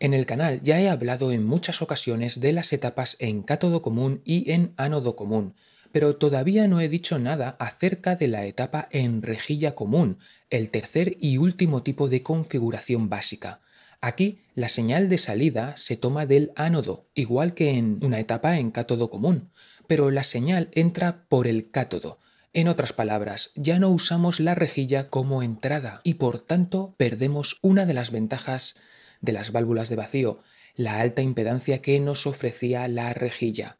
En el canal ya he hablado en muchas ocasiones de las etapas en cátodo común y en ánodo común, pero todavía no he dicho nada acerca de la etapa en rejilla común, el tercer y último tipo de configuración básica. Aquí la señal de salida se toma del ánodo, igual que en una etapa en cátodo común, pero la señal entra por el cátodo, en otras palabras, ya no usamos la rejilla como entrada y por tanto perdemos una de las ventajas de las válvulas de vacío, la alta impedancia que nos ofrecía la rejilla.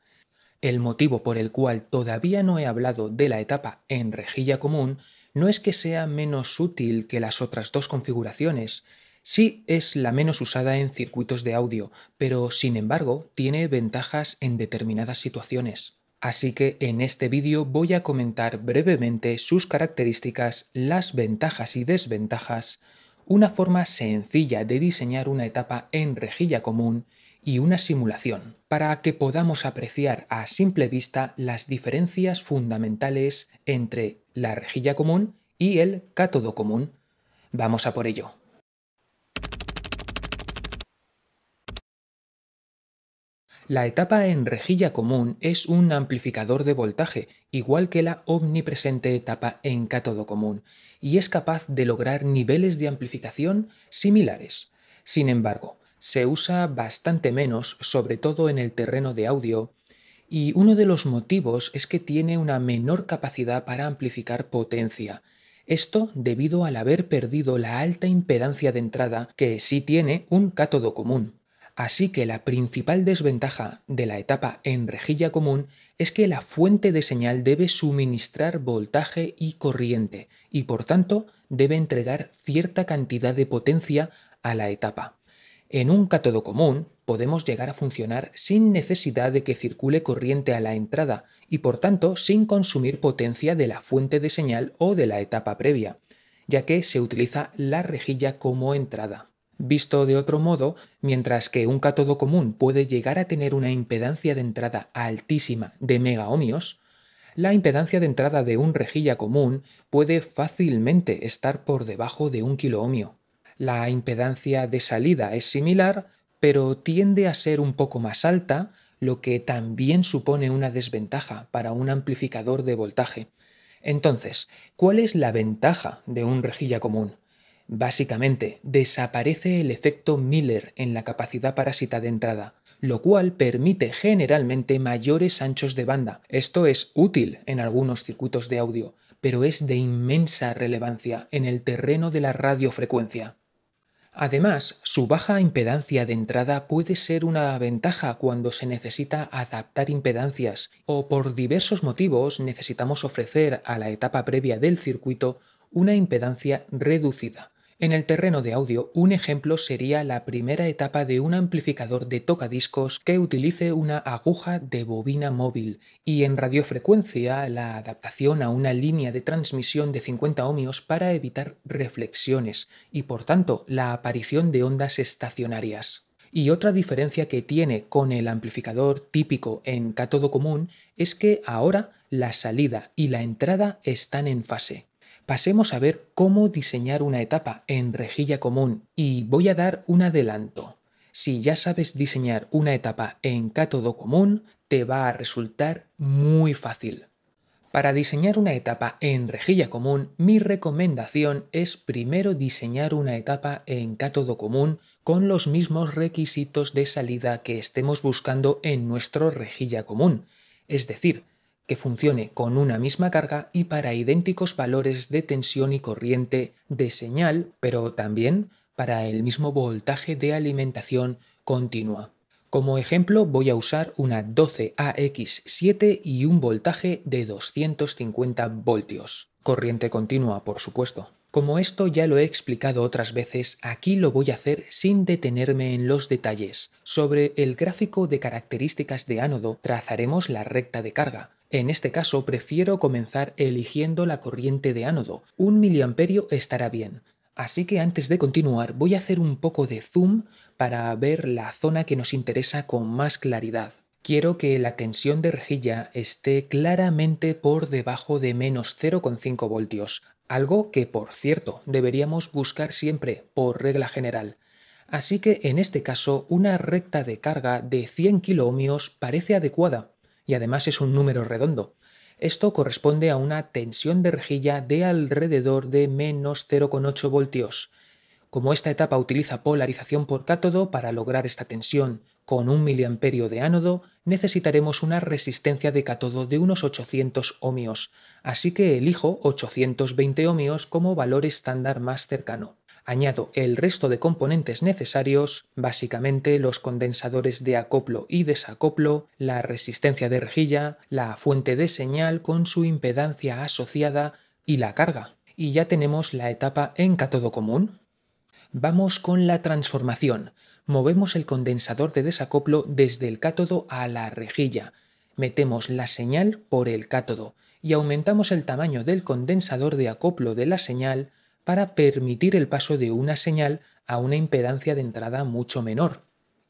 El motivo por el cual todavía no he hablado de la etapa en rejilla común no es que sea menos útil que las otras dos configuraciones, Sí es la menos usada en circuitos de audio, pero sin embargo tiene ventajas en determinadas situaciones. Así que en este vídeo voy a comentar brevemente sus características, las ventajas y desventajas, una forma sencilla de diseñar una etapa en rejilla común y una simulación, para que podamos apreciar a simple vista las diferencias fundamentales entre la rejilla común y el cátodo común. Vamos a por ello. La etapa en rejilla común es un amplificador de voltaje, igual que la omnipresente etapa en cátodo común, y es capaz de lograr niveles de amplificación similares. Sin embargo, se usa bastante menos, sobre todo en el terreno de audio, y uno de los motivos es que tiene una menor capacidad para amplificar potencia. Esto debido al haber perdido la alta impedancia de entrada que sí tiene un cátodo común. Así que la principal desventaja de la etapa en rejilla común es que la fuente de señal debe suministrar voltaje y corriente y por tanto debe entregar cierta cantidad de potencia a la etapa. En un cátodo común podemos llegar a funcionar sin necesidad de que circule corriente a la entrada y por tanto sin consumir potencia de la fuente de señal o de la etapa previa, ya que se utiliza la rejilla como entrada. Visto de otro modo, mientras que un cátodo común puede llegar a tener una impedancia de entrada altísima de megaohmios, la impedancia de entrada de un rejilla común puede fácilmente estar por debajo de un kiloohmio. La impedancia de salida es similar, pero tiende a ser un poco más alta, lo que también supone una desventaja para un amplificador de voltaje. Entonces, ¿cuál es la ventaja de un rejilla común? Básicamente, desaparece el efecto Miller en la capacidad parásita de entrada, lo cual permite generalmente mayores anchos de banda. Esto es útil en algunos circuitos de audio, pero es de inmensa relevancia en el terreno de la radiofrecuencia. Además, su baja impedancia de entrada puede ser una ventaja cuando se necesita adaptar impedancias o por diversos motivos necesitamos ofrecer a la etapa previa del circuito una impedancia reducida, en el terreno de audio, un ejemplo sería la primera etapa de un amplificador de tocadiscos que utilice una aguja de bobina móvil y en radiofrecuencia la adaptación a una línea de transmisión de 50 ohmios para evitar reflexiones y por tanto la aparición de ondas estacionarias. Y otra diferencia que tiene con el amplificador típico en cátodo común es que ahora la salida y la entrada están en fase pasemos a ver cómo diseñar una etapa en rejilla común y voy a dar un adelanto. Si ya sabes diseñar una etapa en cátodo común, te va a resultar muy fácil. Para diseñar una etapa en rejilla común, mi recomendación es primero diseñar una etapa en cátodo común con los mismos requisitos de salida que estemos buscando en nuestro rejilla común. Es decir, que funcione con una misma carga y para idénticos valores de tensión y corriente de señal, pero también para el mismo voltaje de alimentación continua. Como ejemplo voy a usar una 12AX7 y un voltaje de 250 voltios. Corriente continua, por supuesto. Como esto ya lo he explicado otras veces, aquí lo voy a hacer sin detenerme en los detalles. Sobre el gráfico de características de ánodo trazaremos la recta de carga, en este caso prefiero comenzar eligiendo la corriente de ánodo. Un miliamperio estará bien. Así que antes de continuar voy a hacer un poco de zoom para ver la zona que nos interesa con más claridad. Quiero que la tensión de rejilla esté claramente por debajo de menos 0,5 voltios, algo que por cierto deberíamos buscar siempre por regla general. Así que en este caso una recta de carga de 100 kiloohmios parece adecuada y además es un número redondo. Esto corresponde a una tensión de rejilla de alrededor de menos 0,8 voltios. Como esta etapa utiliza polarización por cátodo para lograr esta tensión con un miliamperio de ánodo, necesitaremos una resistencia de cátodo de unos 800 ohmios, así que elijo 820 ohmios como valor estándar más cercano añado el resto de componentes necesarios, básicamente los condensadores de acoplo y desacoplo, la resistencia de rejilla, la fuente de señal con su impedancia asociada y la carga. Y ya tenemos la etapa en cátodo común. Vamos con la transformación. Movemos el condensador de desacoplo desde el cátodo a la rejilla. Metemos la señal por el cátodo y aumentamos el tamaño del condensador de acoplo de la señal para permitir el paso de una señal a una impedancia de entrada mucho menor.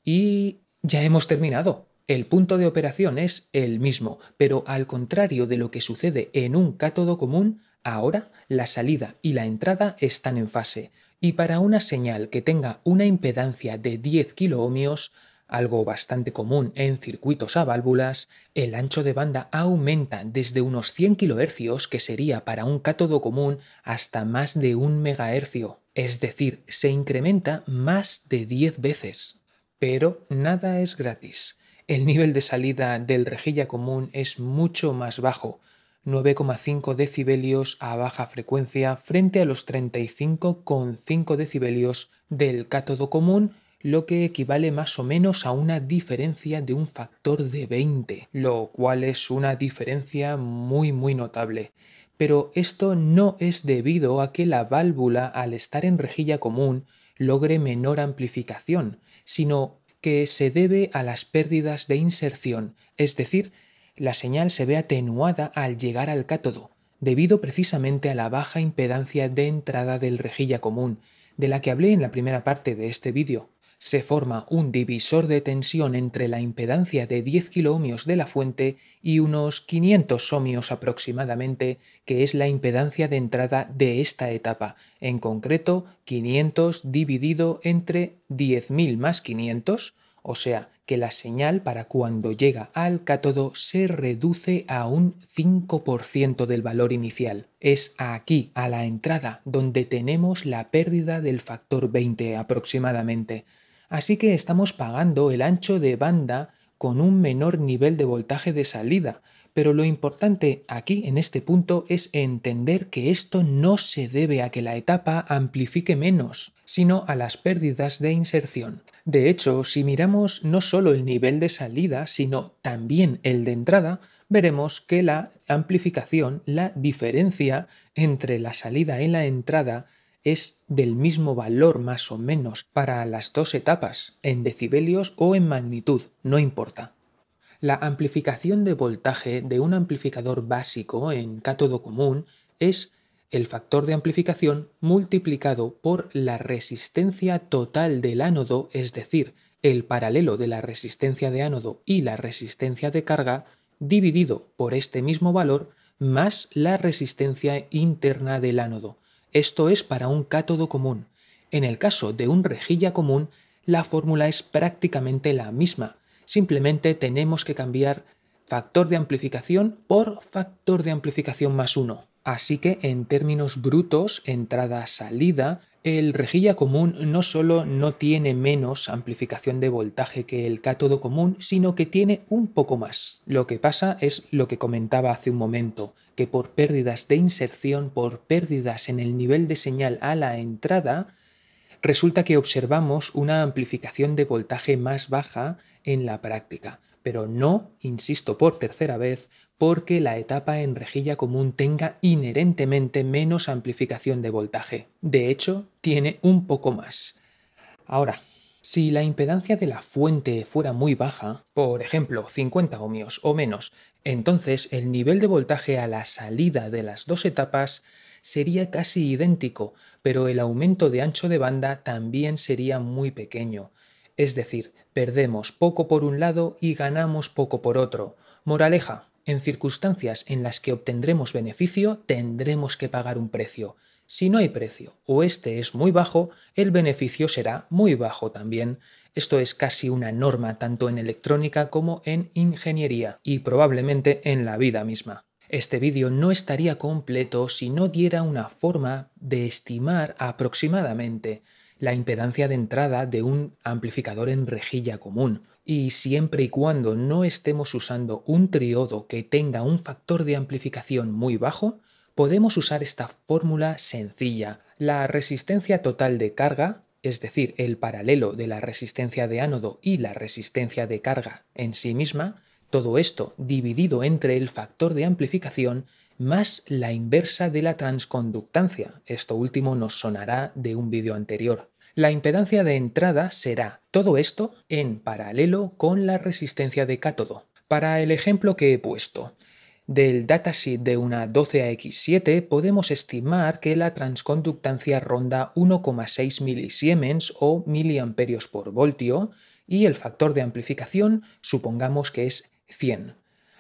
Y ya hemos terminado. El punto de operación es el mismo, pero al contrario de lo que sucede en un cátodo común, ahora la salida y la entrada están en fase. Y para una señal que tenga una impedancia de 10 kiloohmios, algo bastante común en circuitos a válvulas, el ancho de banda aumenta desde unos 100 kHz, que sería para un cátodo común, hasta más de 1 MHz, es decir, se incrementa más de 10 veces. Pero nada es gratis. El nivel de salida del rejilla común es mucho más bajo, 9,5 decibelios a baja frecuencia frente a los 35,5 decibelios del cátodo común lo que equivale más o menos a una diferencia de un factor de 20, lo cual es una diferencia muy muy notable. Pero esto no es debido a que la válvula al estar en rejilla común logre menor amplificación, sino que se debe a las pérdidas de inserción, es decir, la señal se ve atenuada al llegar al cátodo, debido precisamente a la baja impedancia de entrada del rejilla común, de la que hablé en la primera parte de este vídeo se forma un divisor de tensión entre la impedancia de 10 kiloohmios de la fuente y unos 500 ohmios aproximadamente, que es la impedancia de entrada de esta etapa, en concreto 500 dividido entre 10.000 más 500, o sea que la señal para cuando llega al cátodo se reduce a un 5% del valor inicial. Es aquí, a la entrada, donde tenemos la pérdida del factor 20 aproximadamente. Así que estamos pagando el ancho de banda con un menor nivel de voltaje de salida, pero lo importante aquí en este punto es entender que esto no se debe a que la etapa amplifique menos, sino a las pérdidas de inserción. De hecho, si miramos no solo el nivel de salida, sino también el de entrada, veremos que la amplificación, la diferencia entre la salida y la entrada, es del mismo valor más o menos para las dos etapas, en decibelios o en magnitud, no importa. La amplificación de voltaje de un amplificador básico en cátodo común es el factor de amplificación multiplicado por la resistencia total del ánodo, es decir, el paralelo de la resistencia de ánodo y la resistencia de carga, dividido por este mismo valor, más la resistencia interna del ánodo, esto es para un cátodo común. En el caso de un rejilla común, la fórmula es prácticamente la misma. Simplemente tenemos que cambiar factor de amplificación por factor de amplificación más uno. Así que en términos brutos, entrada-salida, el rejilla común no solo no tiene menos amplificación de voltaje que el cátodo común, sino que tiene un poco más. Lo que pasa es lo que comentaba hace un momento, que por pérdidas de inserción, por pérdidas en el nivel de señal a la entrada, resulta que observamos una amplificación de voltaje más baja en la práctica pero no, insisto por tercera vez, porque la etapa en rejilla común tenga inherentemente menos amplificación de voltaje. De hecho, tiene un poco más. Ahora, si la impedancia de la fuente fuera muy baja, por ejemplo 50 ohmios o menos, entonces el nivel de voltaje a la salida de las dos etapas sería casi idéntico, pero el aumento de ancho de banda también sería muy pequeño. Es decir, Perdemos poco por un lado y ganamos poco por otro. Moraleja, en circunstancias en las que obtendremos beneficio, tendremos que pagar un precio. Si no hay precio o este es muy bajo, el beneficio será muy bajo también. Esto es casi una norma tanto en electrónica como en ingeniería y probablemente en la vida misma. Este vídeo no estaría completo si no diera una forma de estimar aproximadamente la impedancia de entrada de un amplificador en rejilla común. Y siempre y cuando no estemos usando un triodo que tenga un factor de amplificación muy bajo, podemos usar esta fórmula sencilla. La resistencia total de carga, es decir, el paralelo de la resistencia de ánodo y la resistencia de carga en sí misma, todo esto dividido entre el factor de amplificación más la inversa de la transconductancia. Esto último nos sonará de un vídeo anterior. La impedancia de entrada será todo esto en paralelo con la resistencia de cátodo. Para el ejemplo que he puesto, del datasheet de una 12AX7 podemos estimar que la transconductancia ronda 1,6 milisiemens o miliamperios por voltio y el factor de amplificación supongamos que es 100.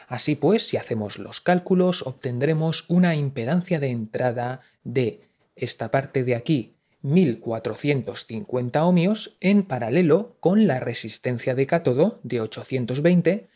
Así pues, si hacemos los cálculos, obtendremos una impedancia de entrada de esta parte de aquí, 1450 ohmios, en paralelo con la resistencia de cátodo de 820,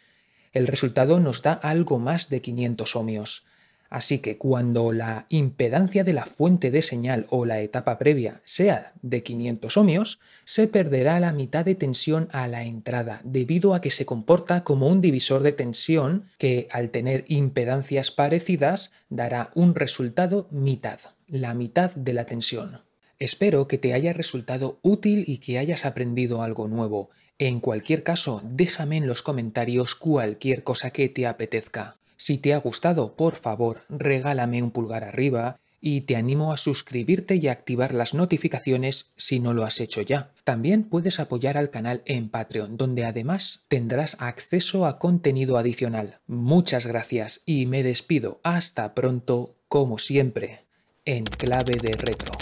el resultado nos da algo más de 500 ohmios. Así que cuando la impedancia de la fuente de señal o la etapa previa sea de 500 ohmios, se perderá la mitad de tensión a la entrada debido a que se comporta como un divisor de tensión que al tener impedancias parecidas dará un resultado mitad, la mitad de la tensión. Espero que te haya resultado útil y que hayas aprendido algo nuevo. En cualquier caso, déjame en los comentarios cualquier cosa que te apetezca. Si te ha gustado, por favor, regálame un pulgar arriba y te animo a suscribirte y activar las notificaciones si no lo has hecho ya. También puedes apoyar al canal en Patreon, donde además tendrás acceso a contenido adicional. Muchas gracias y me despido. Hasta pronto, como siempre, en clave de retro.